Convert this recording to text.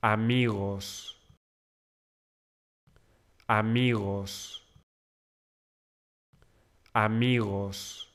amigos, amigos, amigos.